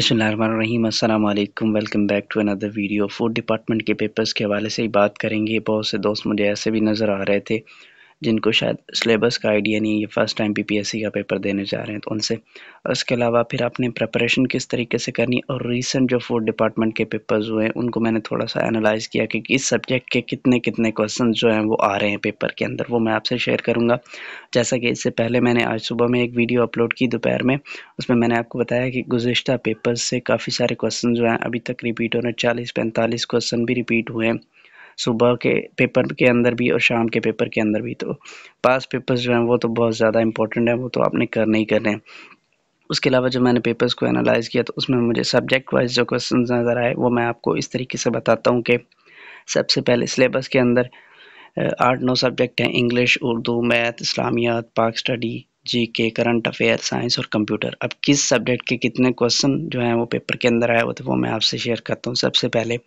वालेकुम welcome back to another video food department के papers के हवाले से ही बात करेंगे बहुत से दोस्त मुझे ऐसे भी नज़र आ रहे थे जिनको शायद सिलेबस का आइडिया नहीं है फर्स्ट टाइम पीपीएससी का पेपर देने जा रहे हैं तो उनसे और अलावा फिर आपने प्रपरेशन किस तरीके से करनी और रिसेंट जो फूड डिपार्टमेंट के पेपर्स हुए हैं उनको मैंने थोड़ा सा एनालाइज किया कि इस सब्जेक्ट के कितने कितने क्वेश्चन जो हैं वो आ रहे हैं पेपर के अंदर वो मैं आपसे शेयर करूँगा जैसा कि इससे पहले मैंने आज सुबह में एक वीडियो अपलोड की दोपहर में उसमें मैंने आपको बताया कि गुजशत पेपर से काफ़ी सारे क्वेश्चन जो हैं अभी तक रिपीट हो रहे हैं चालीस पैंतालीस क्वेश्चन भी रिपीट हुए हैं सुबह के पेपर के अंदर भी और शाम के पेपर के अंदर भी तो पास पेपर्स जो हैं वो तो बहुत ज़्यादा इंपॉर्टेंट है वो तो आपने करने ही करने हैं उसके अलावा जो मैंने पेपर्स को एनालाइज किया तो उसमें मुझे सब्जेक्ट वाइज जो क्वेश्चन नज़र आए वो मैं आपको इस तरीके से बताता हूँ कि सबसे पहले सिलेबस के अंदर आठ नौ सब्जेक्ट हैं इंग्लिश उर्दू मैथ इस्लामियात Pak study G K current affair science और कंप्यूटर अब किस सब्जेक्ट के कितने क्वेश्चन जो हैं वो पेपर के अंदर आए हुए थे वो मैं आपसे शेयर करता हूँ सबसे पहले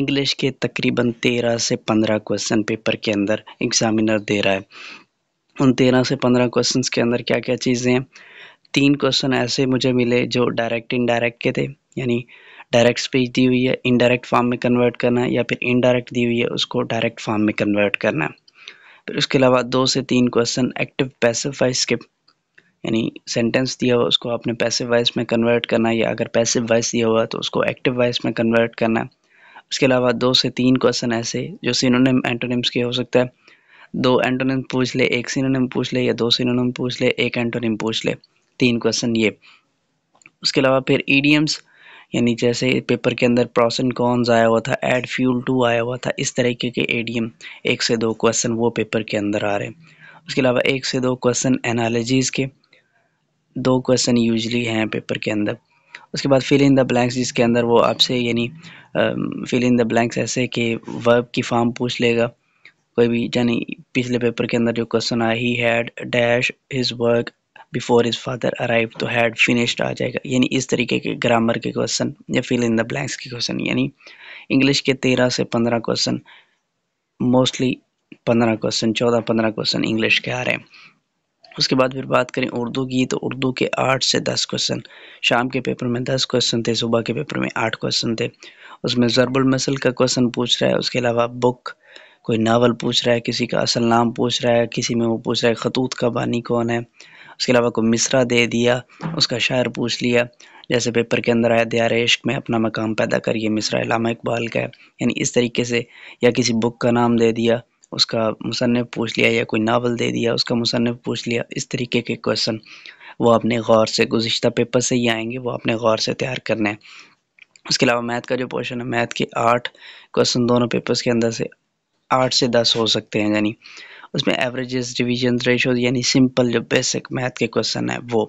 इंग्लिश के तकरीबन तेरह से पंद्रह क्वेश्चन पेपर के अंदर एग्जामिनर दे रहा है उन तेरह से पंद्रह क्वेश्चन के अंदर क्या क्या चीज़ें हैं तीन क्वेश्चन ऐसे मुझे मिले जो डायरेक्ट इनडायरेक्ट के थे यानी डायरेक्ट स्पीच दी हुई है इनडायरेक्ट फॉर्म में कन्वर्ट करना है या फिर इनडायरेक्ट दी हुई है उसको डायरेक्ट फॉर्म में कन्वर्ट करना है फिर उसके अलावा दो से तीन क्वेश्चन एक्टिव पैसिव वाइस के यानी सेंटेंस दिया हुआ उसको आपने पैसिव वाइस में कन्वर्ट करना या अगर पैसिव वाइस दिया हुआ तो उसको एक्टिव वाइस में कन्वर्ट करना उसके अलावा दो से तीन क्वेश्चन ऐसे जो सिनोनिम एंटोनिम्स के हो सकता है दो एंटोनिम पूछ ले एक सिनोनिम पूछ ले या दो सिनोनिम पूछ ले एक एंटोनिम पूछ ले तीन क्वेश्चन ये उसके अलावा फिर ईडीएम्स यानी जैसे पेपर के अंदर प्रॉस एंड कॉन्स आया हुआ था एड फ्यूल टू आया हुआ था इस तरीके के ए एम एक से दो क्वेश्चन वो पेपर के अंदर आ रहे हैं उसके अलावा एक से दो क्वेश्चन एनालॉजीज़ के दो क्वेश्चन यूजली हैं पेपर के अंदर उसके बाद फिल इन द ब्लैंक्स जिसके अंदर वो आपसे यानी फिल इन द ब्लैंक्स ऐसे कि वर्ब की फॉर्म पूछ लेगा कोई भी यानी पिछले पेपर के अंदर जो क्वेश्चन आया he had dash his work before is father arrive तो हैड फिनिश्ड आ जाएगा यानी इस तरीके के ग्रामर के क्वेश्चन या फिल इन द ब्लैंक्स के क्वेश्चन यानी इंग्लिश के तेरह से पंद्रह क्वेश्चन मोस्टली पंद्रह क्वेश्चन चौदह पंद्रह क्वेश्चन इंग्लिश के आ रहे हैं उसके बाद फिर बात करें उर्दू की तो उर्दू के आठ से दस क्वेश्चन शाम के पेपर में दस क्वेश्चन थे सुबह के पेपर में आठ क्वेश्चन थे उसमें जरबुल मसल का क्वेश्चन पूछ रहा है उसके अलावा बुक कोई नावल पूछ रहा है किसी का असल नाम पूछ रहा है किसी में वो पूछ रहा है खतूत का बानी कौन है उसके अलावा कोई मिसरा दे दिया उसका शायर पूछ लिया जैसे पेपर के अंदर आया दया इश्क में अपना मकाम पैदा करिए मिसरा इलामा इकबाल का है यानी इस तरीके से या किसी बुक का नाम दे दिया उसका मुसनफ़ पूछ लिया या कोई नावल दे दिया उसका मुसनफ़ पूछ लिया इस तरीके के क्वेश्चन वो अपने गौर से गुज्त पेपर से ही आएंगे वो अपने गौर से तैयार करने हैं उसके अलावा मैथ का जो पोर्शन है मैथ के आठ क्वेश्चन दोनों पेपर्स के अंदर से आठ से दस हो सकते हैं यानी उसमें एवरेजेस डिवीजन रेशो यानी सिंपल जो बेसिक मैथ के क्वेश्चन है वो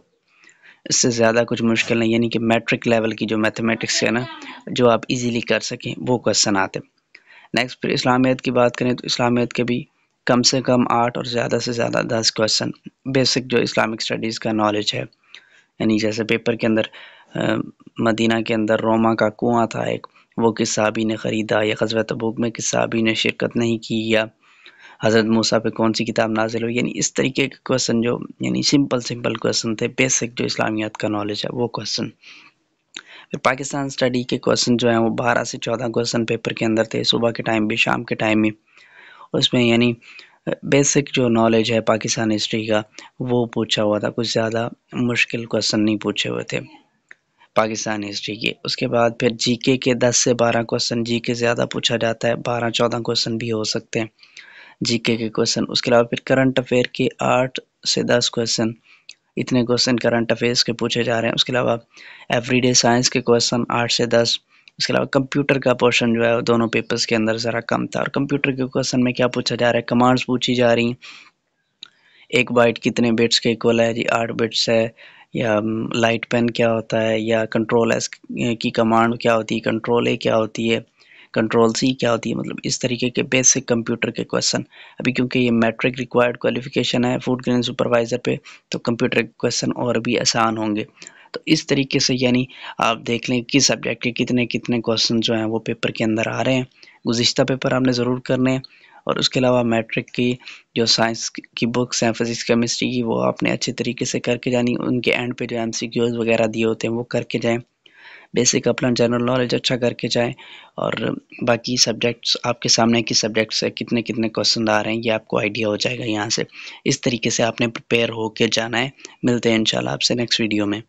इससे ज़्यादा कुछ मुश्किल नहीं यानी कि मैट्रिक लेवल की जो मैथमेटिक्स है ना जो आप इजीली कर सकें वो क्वेश्चन आते नेक्स्ट फिर इस्लामियत की बात करें तो इस्लामियत के भी कम से कम आठ और ज़्यादा से ज़्यादा दस क्वेश्चन बेसिक जो इस्लामिक स्टडीज़ का नॉलेज है यानी जैसे पेपर के अंदर आ, मदीना के अंदर रोमा का कुआँ था एक वो किसाबी ने ख़रीदा या गजब तबूक में किसाबी ने शिरकत नहीं की या हज़रत मूसा पे कौन सी किताब नाजिल हुई यानी इस तरीके के क्वेश्चन जो यानी सिंपल सिंपल क्वेश्चन थे बेसिक जो इस्लामियात का नॉलेज है वो क्वेश्चन फिर पाकिस्तान स्टडी के क्वेश्चन जो हैं वो बारह से चौदह क्वेश्चन पेपर के अंदर थे सुबह के टाइम भी शाम के टाइम भी उसमें यानी बेसिक जो नॉलेज है पाकिस्तान हिस्ट्री का वो पूछा हुआ था कुछ ज़्यादा मुश्किल क्वेश्चन नहीं पूछे हुए थे पाकिस्तान हिस्ट्री के उसके बाद फिर जीके के 10 से 12 क्वेश्चन जीके ज़्यादा पूछा जाता है 12-14 क्वेश्चन भी हो सकते हैं जीके के क्वेश्चन उसके अलावा फिर करंट अफेयर के आठ से दस क्वेश्चन इतने क्वेश्चन करंट अफेयर्स के पूछे जा रहे हैं उसके अलावा एवरीडे साइंस के क्वेश्चन आठ से दस उसके अलावा कंप्यूटर का पोर्शन जो है दोनों पेपर्स के अंदर ज़रा कम था और कंप्यूटर के क्वेश्चन में क्या पूछा जा रहा है कमांड्स पूछी जा रही हैं एक बाइट कितने बिट्स के इक्वल है जी आठ बिट्स है या लाइट um, पेन क्या होता है या कंट्रोल एस की कमांड क्या होती है कंट्रोल ए क्या होती है कंट्रोल सी क्या होती है मतलब इस तरीके के बेसिक कंप्यूटर के क्वेश्चन अभी क्योंकि ये मैट्रिक रिक्वायर्ड क्वालिफिकेशन है फूड ग्रेन सुपरवाइज़र पे तो कंप्यूटर के क्वेश्चन और भी आसान होंगे तो इस तरीके से यानी आप देख लें किस सब्जेक्ट के कितने कितने क्वेश्चन जो हैं वो पेपर के अंदर आ रहे हैं गुज्त पेपर आपने ज़रूर करने हैं और उसके अलावा मैट्रिक की जो साइंस की बुक्स हैं फिजिक्स केमिस्ट्री की वो आपने अच्छे तरीके से करके जानी उनके एंड पे जो एम वगैरह दिए होते हैं वो करके जाएँ बेसिक अपना जनरल नॉलेज अच्छा करके जाएँ और बाकी सब्जेक्ट्स आपके सामने की सब्जेक्ट्स है कितने कितने क्वेश्चन आ रहे हैं ये आपको आइडिया हो जाएगा यहाँ से इस तरीके से आपने प्रिपेयर होके जाना है मिलते हैं इंशाल्लाह आपसे नेक्स्ट वीडियो में